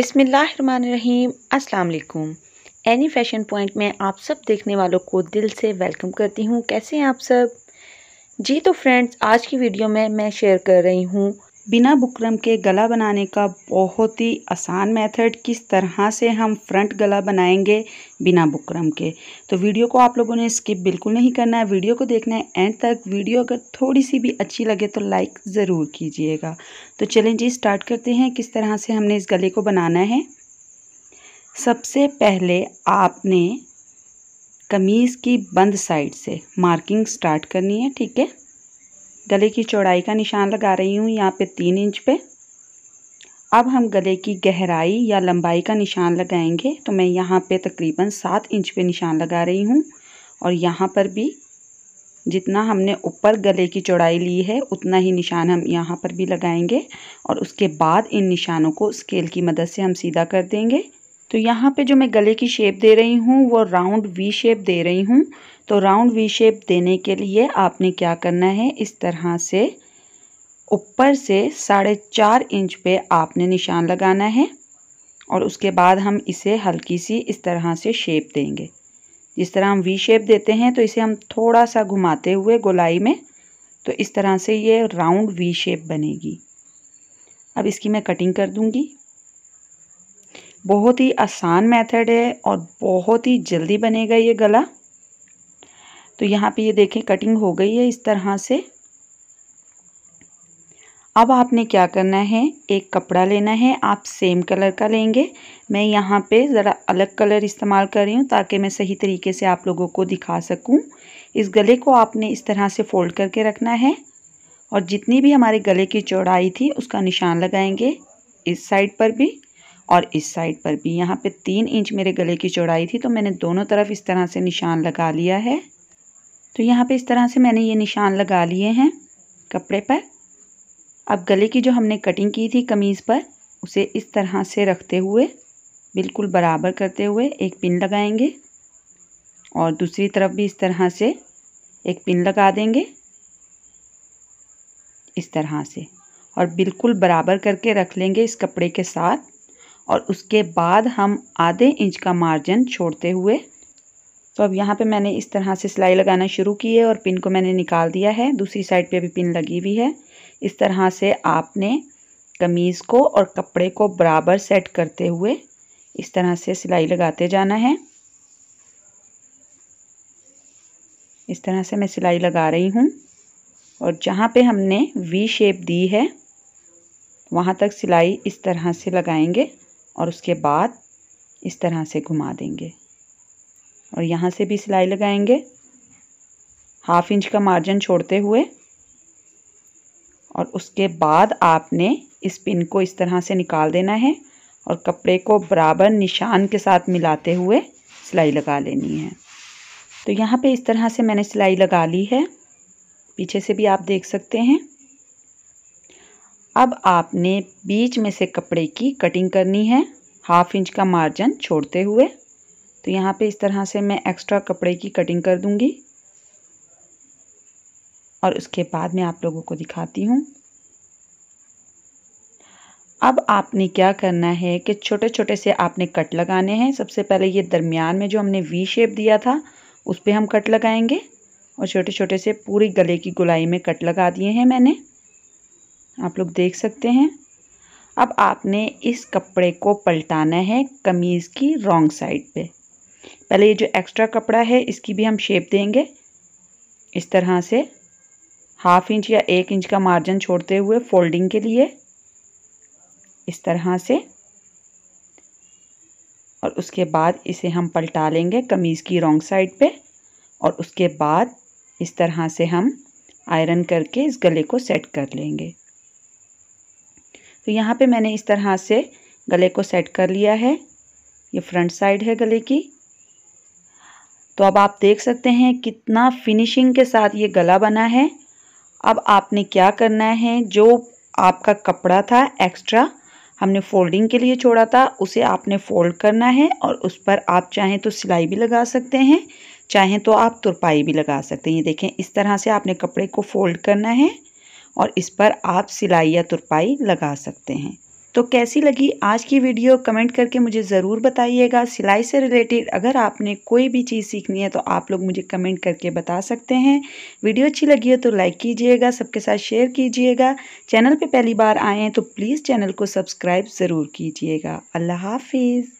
बिसमीम अस्सलाम any fashion point में आप सब देखने वालों को दिल से वेलकम करती हूँ कैसे हैं आप सब जी तो फ्रेंड्स आज की वीडियो में मैं शेयर कर रही हूँ बिना बुकरम के गला बनाने का बहुत ही आसान मेथड किस तरह से हम फ्रंट गला बनाएंगे बिना बुकरम के तो वीडियो को आप लोगों ने स्किप बिल्कुल नहीं करना है वीडियो को देखना है एंड तक वीडियो अगर थोड़ी सी भी अच्छी लगे तो लाइक ज़रूर कीजिएगा तो चलें जी स्टार्ट करते हैं किस तरह से हमने इस गले को बनाना है सबसे पहले आपने कमीज़ की बंद साइड से मार्किंग स्टार्ट करनी है ठीक है गले की चौड़ाई का निशान लगा रही हूँ यहाँ पे तीन इंच पे अब हम गले की गहराई या लंबाई का निशान लगाएंगे तो मैं यहाँ पे तकरीबन सात इंच पे निशान लगा रही हूँ और यहाँ पर भी जितना हमने ऊपर गले की चौड़ाई ली है उतना ही निशान हम यहाँ पर भी लगाएंगे और उसके बाद इन निशानों को स्केल की मदद से हम सीधा कर देंगे तो यहाँ पे जो मैं गले की शेप दे रही हूँ वो राउंड वी शेप दे रही हूँ तो राउंड वी शेप देने के लिए आपने क्या करना है इस तरह से ऊपर से साढ़े चार इंच पे आपने निशान लगाना है और उसके बाद हम इसे हल्की सी इस तरह से शेप देंगे जिस तरह हम वी शेप देते हैं तो इसे हम थोड़ा सा घुमाते हुए गोलाई में तो इस तरह से ये राउंड वी शेप बनेगी अब इसकी मैं कटिंग कर दूंगी बहुत ही आसान मेथड है और बहुत ही जल्दी बनेगा ये गला तो यहाँ पे ये देखें कटिंग हो गई है इस तरह से अब आपने क्या करना है एक कपड़ा लेना है आप सेम कलर का लेंगे मैं यहाँ पे ज़रा अलग कलर इस्तेमाल कर रही हूँ ताकि मैं सही तरीके से आप लोगों को दिखा सकूँ इस गले को आपने इस तरह से फ़ोल्ड करके रखना है और जितनी भी हमारे गले की चौड़ाई थी उसका निशान लगाएंगे इस साइड पर भी और इस साइड पर भी यहाँ पे तीन इंच मेरे गले की चौड़ाई थी तो मैंने दोनों तरफ इस तरह से निशान लगा लिया है तो यहाँ पे इस तरह से मैंने ये निशान लगा लिए हैं कपड़े पर अब गले की जो हमने कटिंग की थी कमीज़ पर उसे इस तरह से रखते हुए बिल्कुल बराबर करते हुए एक पिन लगाएंगे और दूसरी तरफ भी इस तरह से एक पिन लगा देंगे इस तरह से और बिल्कुल बराबर करके रख लेंगे इस कपड़े के साथ और उसके बाद हम आधे इंच का मार्जिन छोड़ते हुए तो अब यहाँ पे मैंने इस तरह से सिलाई लगाना शुरू की है और पिन को मैंने निकाल दिया है दूसरी साइड पे भी पिन लगी हुई है इस तरह से आपने कमीज़ को और कपड़े को बराबर सेट करते हुए इस तरह से सिलाई लगाते जाना है इस तरह से मैं सिलाई लगा रही हूँ और जहाँ पे हमने वी शेप दी है वहाँ तक सिलाई इस तरह से लगाएंगे और उसके बाद इस तरह से घुमा देंगे और यहाँ से भी सिलाई लगाएंगे हाफ इंच का मार्जिन छोड़ते हुए और उसके बाद आपने इस पिन को इस तरह से निकाल देना है और कपड़े को बराबर निशान के साथ मिलाते हुए सिलाई लगा लेनी है तो यहाँ पे इस तरह से मैंने सिलाई लगा ली है पीछे से भी आप देख सकते हैं अब आपने बीच में से कपड़े की कटिंग करनी है हाफ इंच का मार्जिन छोड़ते हुए तो यहाँ पे इस तरह से मैं एक्स्ट्रा कपड़े की कटिंग कर दूँगी और उसके बाद मैं आप लोगों को दिखाती हूँ अब आपने क्या करना है कि छोटे छोटे से आपने कट लगाने हैं सबसे पहले ये दरमियान में जो हमने वी शेप दिया था उस पर हम कट लगाएंगे और छोटे छोटे से पूरी गले की गुलाई में कट लगा दिए हैं मैंने आप लोग देख सकते हैं अब आपने इस कपड़े को पलटाना है कमीज़ की रॉन्ग साइड पे पहले ये जो एक्स्ट्रा कपड़ा है इसकी भी हम शेप देंगे इस तरह से हाफ इंच या एक इंच का मार्जिन छोड़ते हुए फोल्डिंग के लिए इस तरह से और उसके बाद इसे हम पलटा लेंगे कमीज़ की रॉन्ग साइड पे और उसके बाद इस तरह से हम आयरन करके इस गले को सेट कर लेंगे तो यहाँ पे मैंने इस तरह से गले को सेट कर लिया है ये फ्रंट साइड है गले की तो अब आप देख सकते हैं कितना फिनिशिंग के साथ ये गला बना है अब आपने क्या करना है जो आपका कपड़ा था एक्स्ट्रा हमने फोल्डिंग के लिए छोड़ा था उसे आपने फोल्ड करना है और उस पर आप चाहें तो सिलाई भी लगा सकते हैं चाहें तो आप तुरपाई भी लगा सकते हैं ये देखें इस तरह से आपने कपड़े को फोल्ड करना है और इस पर आप सिलाई या तुरपाई लगा सकते हैं तो कैसी लगी आज की वीडियो कमेंट करके मुझे ज़रूर बताइएगा सिलाई से रिलेटेड अगर आपने कोई भी चीज़ सीखनी है तो आप लोग मुझे कमेंट करके बता सकते हैं वीडियो अच्छी लगी हो तो लाइक कीजिएगा सबके साथ शेयर कीजिएगा चैनल पे पहली बार आए हैं तो प्लीज़ चैनल को सब्सक्राइब ज़रूर कीजिएगा अल्लाह हाफिज़